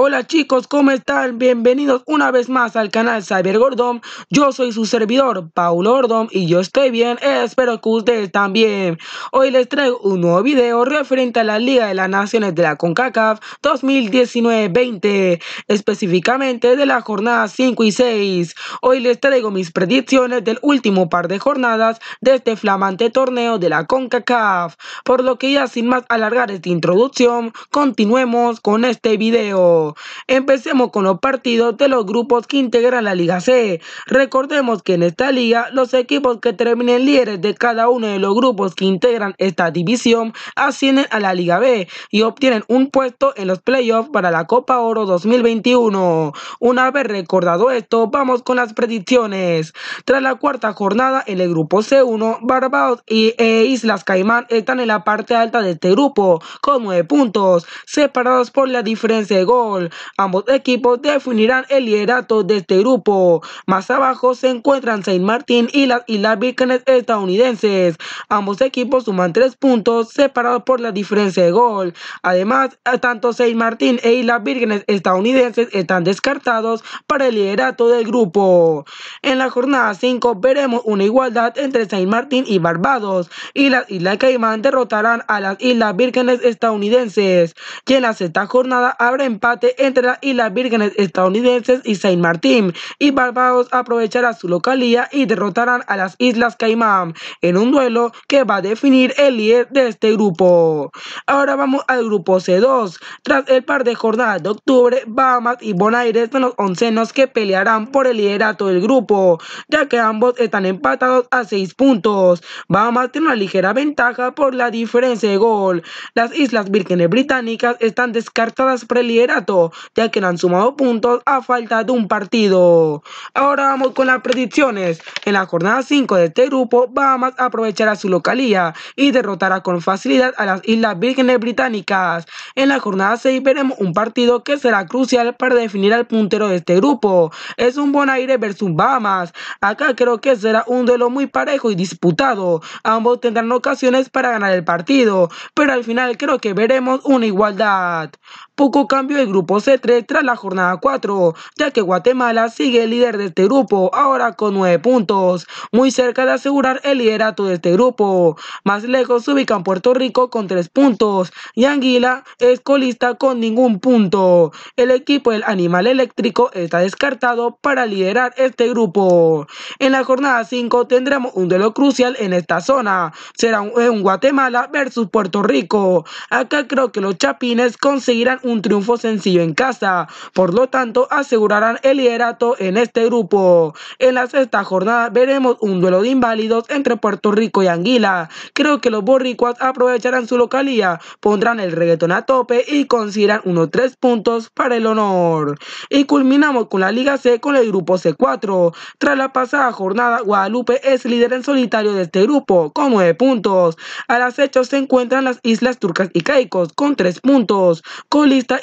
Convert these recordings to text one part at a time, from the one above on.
Hola chicos, ¿cómo están? Bienvenidos una vez más al canal Cyber Gordon. Yo soy su servidor, Paulo Gordon, y yo estoy bien, espero que ustedes también. Hoy les traigo un nuevo video referente a la Liga de las Naciones de la CONCACAF 2019-20, específicamente de la jornada 5 y 6. Hoy les traigo mis predicciones del último par de jornadas de este flamante torneo de la CONCACAF, por lo que ya sin más alargar esta introducción, continuemos con este video. Empecemos con los partidos de los grupos que integran la Liga C. Recordemos que en esta liga los equipos que terminen líderes de cada uno de los grupos que integran esta división ascienden a la Liga B y obtienen un puesto en los playoffs para la Copa Oro 2021. Una vez recordado esto, vamos con las predicciones. Tras la cuarta jornada en el grupo C1, Barbados e Islas Caimán están en la parte alta de este grupo con 9 puntos, separados por la diferencia de gol Ambos equipos definirán el liderato de este grupo. Más abajo se encuentran Saint Martin y las Islas Vírgenes estadounidenses. Ambos equipos suman tres puntos separados por la diferencia de gol. Además, tanto Saint Martin e Islas Vírgenes estadounidenses están descartados para el liderato del grupo. En la jornada 5 veremos una igualdad entre Saint Martin y Barbados y las Islas Caimán derrotarán a las Islas Vírgenes estadounidenses. Y en la sexta jornada habrá empate entre las Islas Vírgenes estadounidenses y Saint Martin y Barbados aprovechará su localía y derrotarán a las Islas Caimán en un duelo que va a definir el líder de este grupo. Ahora vamos al grupo C2. Tras el par de jornadas de octubre, Bahamas y Bonaire son los oncenos que pelearán por el liderato del grupo, ya que ambos están empatados a 6 puntos. Bahamas tiene una ligera ventaja por la diferencia de gol. Las Islas Vírgenes Británicas están descartadas por el liderato ya que no han sumado puntos a falta de un partido. Ahora vamos con las predicciones. En la jornada 5 de este grupo, Bahamas aprovechará su localía y derrotará con facilidad a las Islas Vírgenes Británicas. En la jornada 6 veremos un partido que será crucial para definir al puntero de este grupo. Es un Bonaire versus Bahamas. Acá creo que será un duelo muy parejo y disputado. Ambos tendrán ocasiones para ganar el partido, pero al final creo que veremos una igualdad. Poco cambio el grupo C3 tras la jornada 4, ya que Guatemala sigue el líder de este grupo, ahora con 9 puntos, muy cerca de asegurar el liderato de este grupo. Más lejos se ubican Puerto Rico con 3 puntos y Anguila es colista con ningún punto. El equipo del Animal Eléctrico está descartado para liderar este grupo. En la jornada 5 tendremos un duelo crucial en esta zona. Será un, un Guatemala versus Puerto Rico. Acá creo que los Chapines conseguirán un triunfo sencillo en casa, por lo tanto asegurarán el liderato en este grupo. En la sexta jornada veremos un duelo de inválidos entre Puerto Rico y Anguila. Creo que los borricuas aprovecharán su localía, pondrán el reggaetón a tope y consideran unos tres puntos para el honor. Y culminamos con la Liga C con el grupo C4. Tras la pasada jornada, Guadalupe es líder en solitario de este grupo con nueve puntos. A las acecho se encuentran las Islas Turcas y Caicos con tres puntos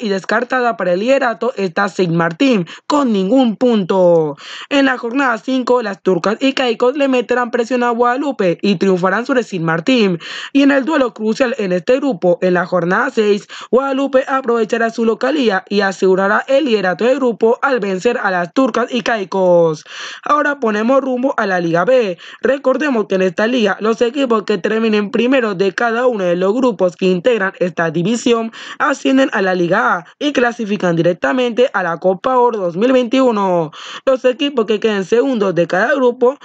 y descartada para el liderato está sin Martín con ningún punto. En la jornada 5, las turcas y caicos le meterán presión a Guadalupe y triunfarán sobre sin Martín. Y en el duelo crucial en este grupo, en la jornada 6, Guadalupe aprovechará su localía y asegurará el liderato del grupo al vencer a las turcas y caicos. Ahora ponemos rumbo a la Liga B. Recordemos que en esta liga los equipos que terminen primero de cada uno de los grupos que integran esta división ascienden a la Liga y clasifican directamente a la Copa Oro 2021. Los equipos que queden segundos de cada grupo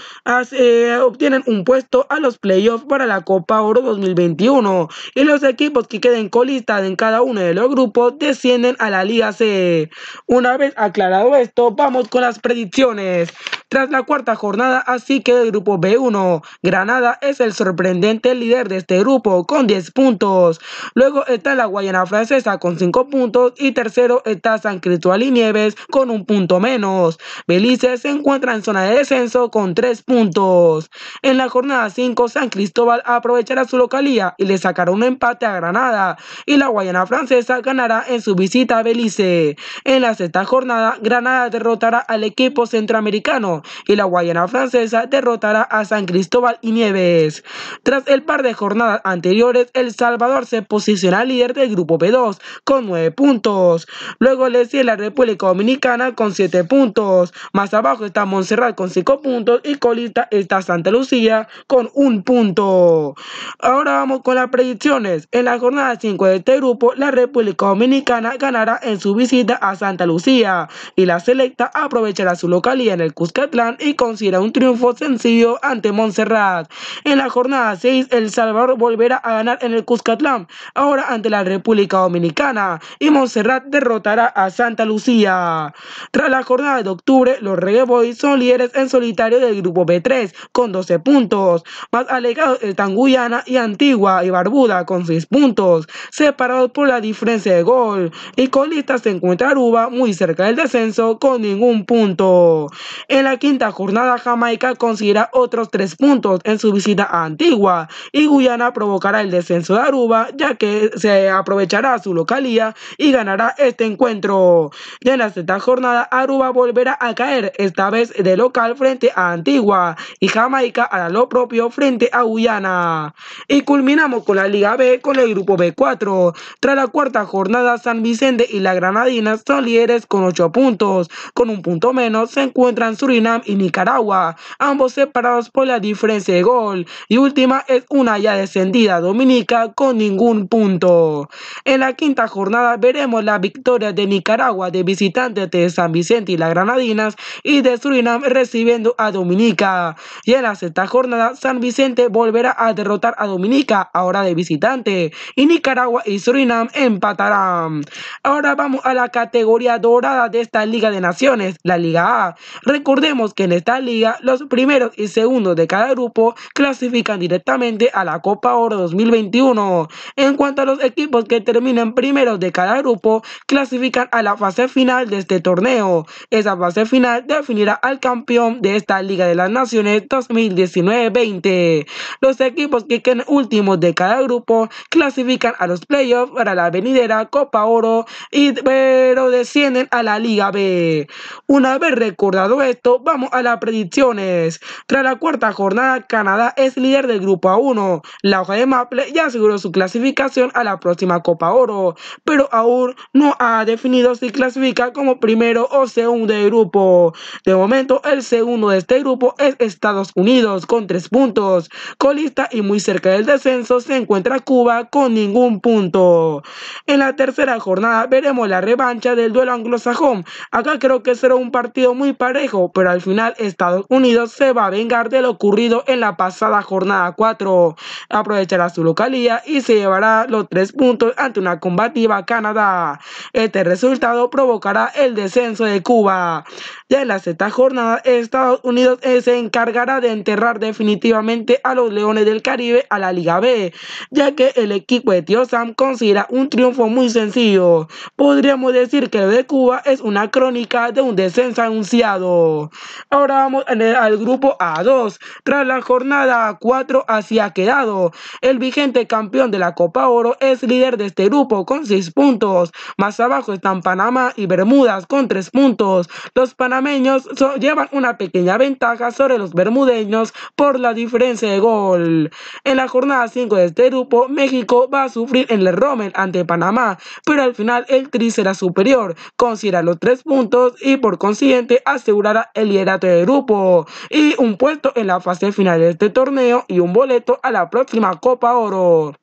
eh, obtienen un puesto a los playoffs para la Copa Oro 2021 y los equipos que queden colistas en cada uno de los grupos descienden a la Liga C. Una vez aclarado esto, vamos con las predicciones. Tras la cuarta jornada, así que el grupo B1, Granada es el sorprendente líder de este grupo con 10 puntos. Luego está la Guayana Francesa con 5 puntos y tercero está San Cristóbal y Nieves con un punto menos. Belice se encuentra en zona de descenso con tres puntos. En la jornada 5, San Cristóbal aprovechará su localía y le sacará un empate a Granada y la Guayana Francesa ganará en su visita a Belice. En la sexta jornada, Granada derrotará al equipo centroamericano y la Guayana Francesa derrotará a San Cristóbal y Nieves. Tras el par de jornadas anteriores, El Salvador se posiciona líder del grupo b 2 con puntos. Luego le sigue la República Dominicana con 7 puntos. Más abajo está Montserrat con 5 puntos y colista está Santa Lucía con 1 punto. Ahora vamos con las predicciones. En la jornada 5 de este grupo, la República Dominicana ganará en su visita a Santa Lucía y la selecta aprovechará su localidad en el Cuscatlán y considera un triunfo sencillo ante Montserrat. En la jornada 6, El Salvador volverá a ganar en el Cuscatlán, ahora ante la República Dominicana y Montserrat derrotará a Santa Lucía. Tras la jornada de octubre, los Reggae Boys son líderes en solitario del grupo B3 con 12 puntos, más alegados están Guyana y Antigua y Barbuda con 6 puntos, separados por la diferencia de gol y con lista se encuentra Aruba muy cerca del descenso con ningún punto. En la quinta jornada Jamaica conseguirá otros 3 puntos en su visita a Antigua y Guyana provocará el descenso de Aruba ya que se aprovechará su localía y ganará este encuentro. Ya en la sexta jornada, Aruba volverá a caer, esta vez de local frente a Antigua y Jamaica hará lo propio frente a Guyana. Y culminamos con la Liga B con el grupo B4. Tras la cuarta jornada, San Vicente y la Granadina son líderes con 8 puntos. Con un punto menos se encuentran Surinam y Nicaragua, ambos separados por la diferencia de gol. Y última es una ya descendida Dominica con ningún punto. En la quinta jornada, veremos la victoria de Nicaragua de visitantes de San Vicente y las Granadinas y de Surinam recibiendo a Dominica. Y en la sexta jornada, San Vicente volverá a derrotar a Dominica, ahora de visitante, y Nicaragua y Surinam empatarán. Ahora vamos a la categoría dorada de esta Liga de Naciones, la Liga A. Recordemos que en esta liga los primeros y segundos de cada grupo clasifican directamente a la Copa Oro 2021. En cuanto a los equipos que terminan primeros de cada grupo clasifican a la fase final de este torneo. Esa fase final definirá al campeón de esta Liga de las Naciones 2019-20. Los equipos que queden últimos de cada grupo clasifican a los playoffs para la venidera Copa Oro, y, pero descienden a la Liga B. Una vez recordado esto, vamos a las predicciones. Tras la cuarta jornada, Canadá es líder del grupo A1. La hoja de Maple ya aseguró su clasificación a la próxima Copa Oro, pero aún no ha definido si clasifica como primero o segundo de grupo. De momento, el segundo de este grupo es Estados Unidos con tres puntos. Colista y muy cerca del descenso se encuentra Cuba con ningún punto. En la tercera jornada veremos la revancha del duelo anglosajón. Acá creo que será un partido muy parejo, pero al final Estados Unidos se va a vengar de lo ocurrido en la pasada jornada 4. Aprovechará su localía y se llevará los tres puntos ante una combativa Canadá. Este resultado provocará el descenso de Cuba. Ya en la sexta jornada, Estados Unidos eh, se encargará de enterrar definitivamente a los Leones del Caribe a la Liga B, ya que el equipo de Tio Sam considera un triunfo muy sencillo. Podríamos decir que lo de Cuba es una crónica de un descenso anunciado. Ahora vamos al grupo A2. Tras la jornada a 4 así ha quedado. El vigente campeón de la Copa Oro es líder de este grupo con 6 puntos puntos. Más abajo están Panamá y Bermudas con tres puntos. Los panameños llevan una pequeña ventaja sobre los bermudeños por la diferencia de gol. En la jornada 5 de este grupo, México va a sufrir en el Rommel ante Panamá, pero al final el Tri será superior, considera los 3 puntos y por consiguiente asegurará el liderato de grupo y un puesto en la fase final de este torneo y un boleto a la próxima Copa Oro.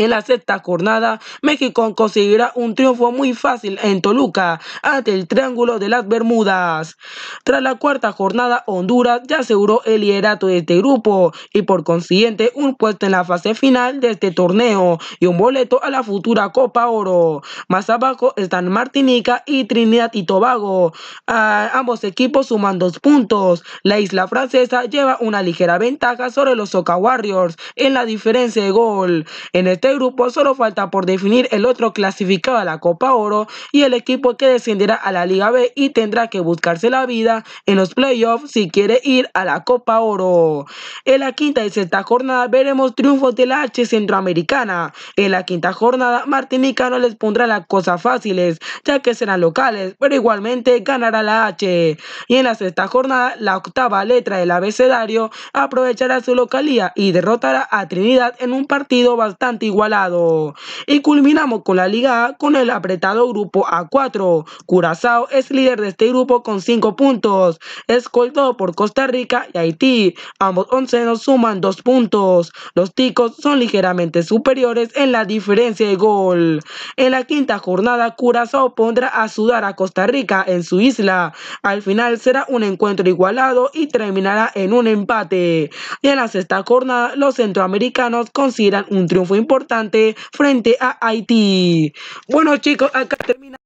En la sexta jornada, México conseguirá un triunfo muy fácil en Toluca ante el Triángulo de las Bermudas. Tras la cuarta jornada, Honduras ya aseguró el liderato de este grupo y por consiguiente un puesto en la fase final de este torneo y un boleto a la futura Copa Oro. Más abajo están Martinica y Trinidad y Tobago. ambos equipos suman dos puntos. La isla francesa lleva una ligera ventaja sobre los Soca Warriors en la diferencia de gol. En este grupo solo falta por definir el otro clasificado a la Copa Oro y el equipo que descenderá a la Liga B y tendrá que buscarse la vida en los playoffs si quiere ir a la Copa Oro. En la quinta y sexta jornada veremos triunfos de la H centroamericana. En la quinta jornada Martinica no les pondrá las cosas fáciles ya que serán locales, pero igualmente ganará la H. Y en la sexta jornada la octava letra del abecedario aprovechará su localía y derrotará a Trinidad en un partido bastante igualado. Y culminamos con la Liga con el apretado grupo A4. Curazao es líder de este grupo con 5 puntos, escoltado por Costa Rica y Haití. Ambos oncenos suman 2 puntos. Los ticos son ligeramente superiores en la diferencia de gol. En la quinta jornada, Curazao pondrá a sudar a Costa Rica en su isla. Al final será un encuentro igualado y terminará en un empate. Y en la sexta jornada, los centroamericanos consideran un triunfo importante importante frente a Haití. Bueno chicos, acá termina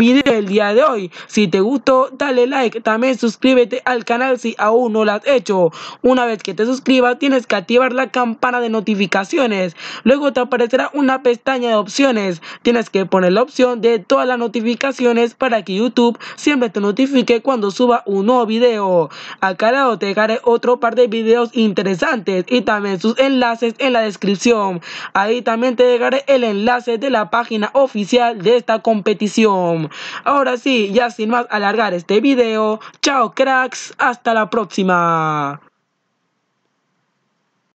video del día de hoy. Si te gustó, dale like. También suscríbete al canal si aún no lo has hecho. Una vez que te suscribas, tienes que activar la campana de notificaciones. Luego te aparecerá una pestaña de opciones. Tienes que poner la opción de todas las notificaciones para que YouTube siempre te notifique cuando suba un nuevo video. Acá lado te dejaré otro par de videos interesantes y también sus enlaces en la descripción. Ahí también te dejaré el enlace de la página oficial de esta competición. Ahora sí, ya sin más alargar este video, chao cracks, hasta la próxima.